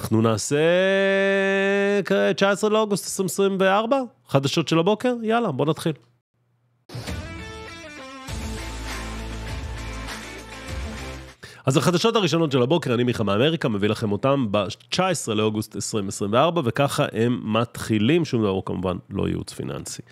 אנחנו נעשה 19 לאוגוסט 2024, חדשות של הבוקר, יאללה, בוא נתחיל. אז החדשות הראשונות של הבוקר, אני מיכה מאמריקה, מביא לכם אותם ב-19 לאוגוסט 2024, וככה הם מתחילים, שום דבר כמובן לא ייעוץ פיננסי.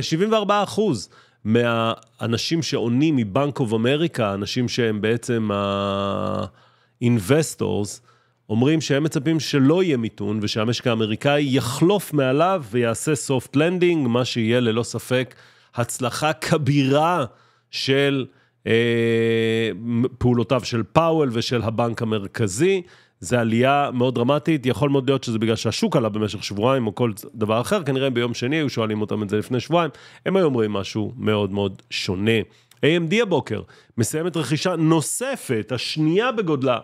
74 אה, אחוז. מהאנשים שעונים מבנק אוף אמריקה, אנשים שהם בעצם ה-investors, אומרים שהם מצפים שלא יהיה מיתון ושהמשק האמריקאי יחלוף מעליו ויעשה soft לנדינג, מה שיהיה ללא ספק הצלחה כבירה של אה, פעולותיו של פאוול ושל הבנק המרכזי. זה עלייה מאוד דרמטית, יכול מאוד להיות שזה בגלל שהשוק עלה במשך שבועיים או כל דבר אחר, כנראה ביום שני היו שואלים אותם את זה לפני שבועיים, הם היו אומרים משהו מאוד מאוד שונה. AMD הבוקר מסיימת רכישה נוספת, השנייה בגודלה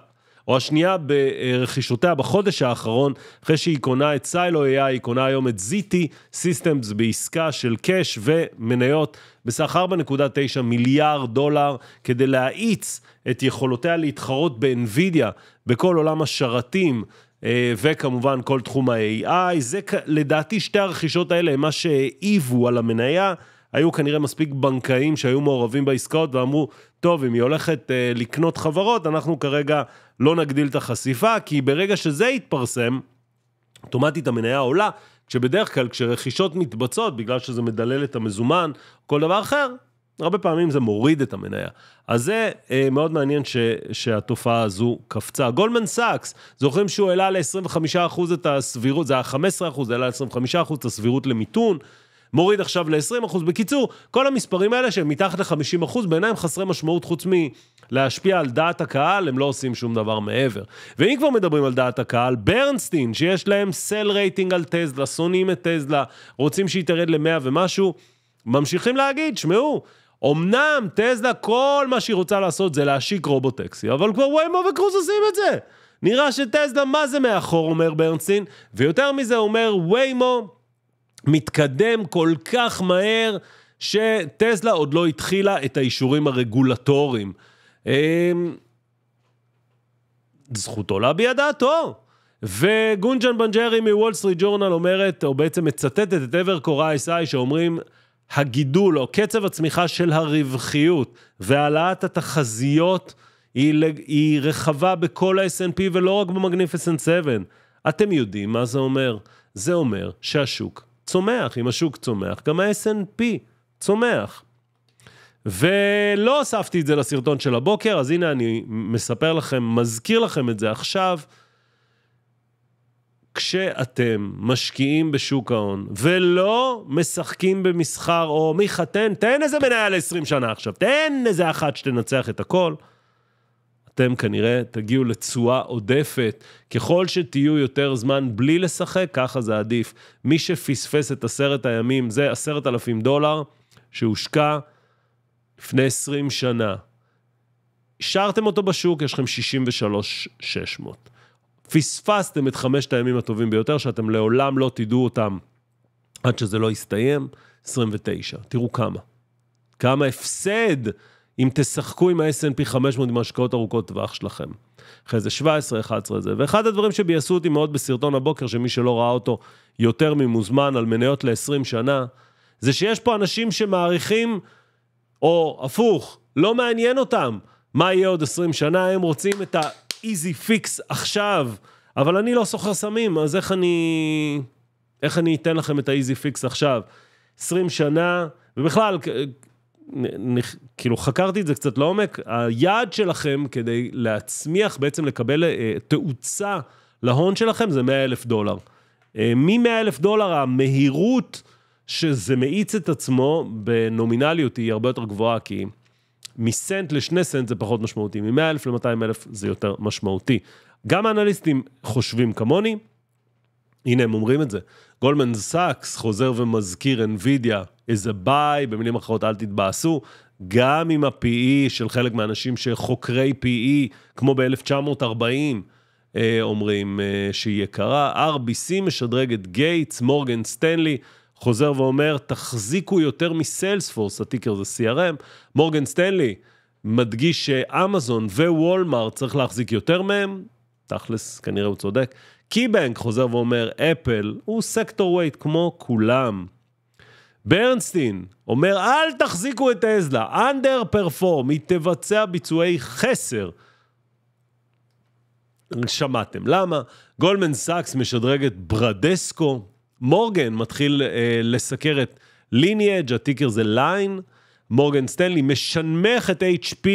או השנייה ברכישותיה בחודש האחרון, אחרי שהיא קונה את סיילו AI, היא קונה היום את ZT Systems בעסקה של קאש ומניות בסך 4.9 מיליארד דולר, כדי להאיץ את יכולותיה להתחרות באנווידיה בכל עולם השרתים. אה, וכמובן כל תחום ה-AI, זה לדעתי שתי הרכישות האלה הם מה שהעיבו על המניה, היו כנראה מספיק בנקאים שהיו מעורבים בעסקאות ואמרו, טוב, אם היא הולכת אה, לקנות חברות, אנחנו כרגע לא נגדיל את החשיפה, כי ברגע שזה יתפרסם, אוטומטית המניה עולה, כשבדרך כלל כשרכישות מתבצעות, בגלל שזה מדלל את המזומן, כל דבר אחר, הרבה פעמים זה מוריד את המניה. אז זה אה, מאוד מעניין ש, שהתופעה הזו קפצה. גולדמן סאקס, זוכרים שהוא העלה ל-25% את הסבירות, זה היה 15%, זה העלה ל-25% את הסבירות למיתון. מוריד עכשיו ל-20%. בקיצור, כל המספרים האלה שהם מתחת ל-50%, בעיניי הם חסרי משמעות חוץ מלהשפיע על דעת הקהל, הם לא עושים שום דבר מעבר. ואם כבר מדברים על דעת הקהל, ברנסטין, שיש להם סל רייטינג על טסלה, שונאים את טסלה, רוצים שהיא תרד ל-100 ומשהו, ממשיכים להגיד, שמעו, אמנם טסלה, כל מה שהיא רוצה לעשות זה להשיק רובוטקסי, אבל כבר ויימו וקרוז עושים את זה. נראה שטסלה מה זה מאחור, אומר ברנסטין, ויותר מזה אומר ויימו, מתקדם כל כך מהר, שטסלה עוד לא התחילה את האישורים הרגולטוריים. אמ, זכותו להביע דעתו. וגונג'ן בנג'רי מוול סטריט ג'ורנל אומרת, או בעצם מצטטת את אבר קורא SI שאומרים, הגידול או קצב הצמיחה של הרווחיות והעלאת התחזיות היא, היא רחבה בכל ה snp ולא רק במגניפסנט 7. אתם יודעים מה זה אומר? זה אומר שהשוק צומח, אם השוק צומח, גם ה snp צומח. ולא הוספתי את זה לסרטון של הבוקר, אז הנה אני מספר לכם, מזכיר לכם את זה עכשיו. כשאתם משקיעים בשוק ההון ולא משחקים במסחר, או מי חתן, תן איזה מניה ל-20 שנה עכשיו, תן איזה אחת שתנצח את הכל. אתם כנראה תגיעו לתשואה עודפת. ככל שתהיו יותר זמן בלי לשחק, ככה זה עדיף. מי שפספס את עשרת הימים, זה עשרת אלפים דולר שהושקע לפני עשרים שנה. השארתם אותו בשוק, יש לכם 63,600. פספסתם את חמשת הימים הטובים ביותר, שאתם לעולם לא תדעו אותם עד שזה לא יסתיים, 29. תראו כמה. כמה הפסד אם תשחקו עם ה-S&P 500 עם השקעות ארוכות טווח שלכם. אחרי זה 17, 11 זה. ואחד הדברים שביאסו אותי מאוד בסרטון הבוקר, שמי שלא ראה אותו יותר ממוזמן על מניות ל-20 שנה, זה שיש פה אנשים שמעריכים, או הפוך, לא מעניין אותם מה יהיה עוד 20 שנה, הם רוצים את ה-easy fix עכשיו, אבל אני לא סוחר סמים, אז איך אני, איך אני אתן לכם את ה-easy fix עכשיו? 20 שנה, ובכלל, כאילו חקרתי את זה קצת לעומק, היעד שלכם כדי להצמיח, בעצם לקבל אה, תאוצה להון שלכם זה 100 אלף דולר. אה, מ-100 אלף דולר המהירות שזה מאיץ את עצמו בנומינליות היא הרבה יותר גבוהה, כי מסנט לשני סנט זה פחות משמעותי, מ-100 אלף ל-200 אלף זה יותר משמעותי. גם האנליסטים חושבים כמוני, הנה, הם אומרים את זה. גולדמן סאקס חוזר ומזכיר NVIDIA is a buy, במילים אחרות אל תתבאסו, גם עם ה-PE של חלק מהאנשים שחוקרי PE, כמו ב-1940, אה, אומרים אה, שהיא יקרה. RBC משדרג את גייטס, מורגן סטנלי, חוזר ואומר, תחזיקו יותר מסיילספורס, הטיקר זה CRM. מורגן סטנלי מדגיש שאמזון ווולמארט צריך להחזיק יותר מהם, תכלס, כנראה הוא צודק. קי-בנק חוזר ואומר, אפל הוא סקטור ווייט כמו כולם. ברנסטין אומר, אל תחזיקו את טסלה, אנדר פרפורם, היא תבצע ביצועי חסר. שמעתם למה? גולדמן סאקס משדרג את ברדסקו, מורגן מתחיל אה, לסקר את ליניאג', הטיקר זה ליין, מורגן סטנלי משנמך את HP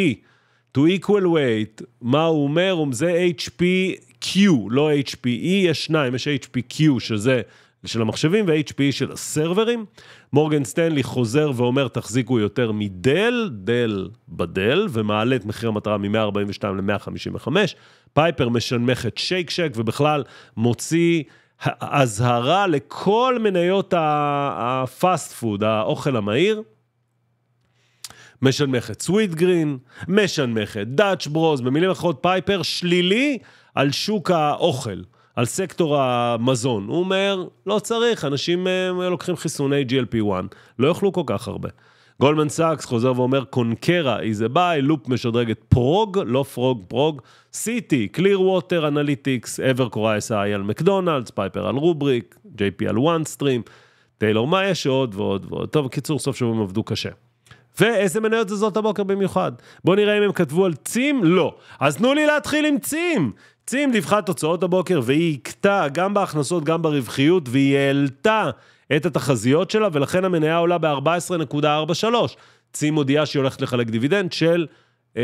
to equal weight, מה הוא אומר? הוא מזה HPQ, לא HPE, יש שניים, יש HPQ שזה של המחשבים ו-HPE של הסרברים. מורגן סטנלי חוזר ואומר תחזיקו יותר מדל, דל בדל, ומעלה את מחיר המטרה מ-142 ל-155. פייפר משנמך את שייק שק ובכלל מוציא... אזהרה לכל מניות הפאסט פוד, האוכל המהיר, משנמכת סוויט גרין, משנמכת דאץ' ברוז, במילים אחרות פייפר, שלילי על שוק האוכל, על סקטור המזון. הוא אומר, לא צריך, אנשים אה, לוקחים חיסוני GLP-1, לא יאכלו כל כך הרבה. גולדמן סאקס חוזר ואומר, קונקרה is a buy, לופ משדרגת פרוג, לא פרוג, פרוג, סיטי, קליר ווטר אנליטיקס, אבר קורא אסאי על מקדונלדס, פייפר על רובריק, JP על וואן סטרים, טיילור מאיה שעוד ועוד ועוד. טוב, קיצור, סוף שבוע הם עבדו קשה. ואיזה מניות זה זאת הבוקר במיוחד. בואו נראה אם הם כתבו על צים? לא. אז תנו לי להתחיל עם צים. צים דיווחה תוצאות הבוקר, והיא הכתה גם בהכנסות, גם ברווחיות, והיא העלתה את התחזיות שלה, ולכן המניה עולה ב-14.43. צים הודיעה שהיא הולכת לחלק דיבידנד של 0.93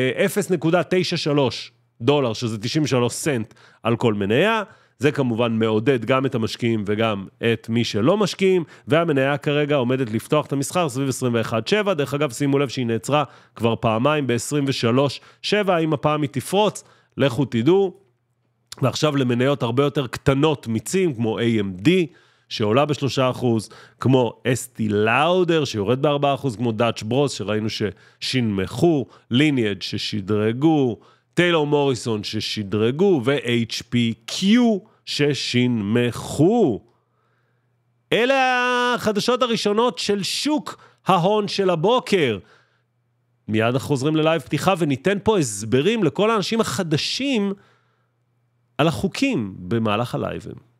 אה, דולר, שזה 93 סנט על כל מניה. זה כמובן מעודד גם את המשקיעים וגם את מי שלא משקיעים, והמניה כרגע עומדת לפתוח את המסחר סביב 21.7. דרך אגב, שימו לב שהיא נעצרה כבר פעמיים ב-23.7, האם הפעם היא תפרוץ, לכו תדעו. ועכשיו למניות הרבה יותר קטנות מצים, כמו AMD, שעולה ב-3%, כמו אסטי לאודר, שיורד ב-4%, כמו דאץ' ברוס, שראינו ששינמכו, ליניאג' ששדרגו, טיילור מוריסון ששדרגו, ו-HPQ ששינמכו. אלה החדשות הראשונות של שוק ההון של הבוקר. מיד אנחנו חוזרים ללייב פתיחה וניתן פה הסברים לכל האנשים החדשים על החוקים במהלך הלייבים.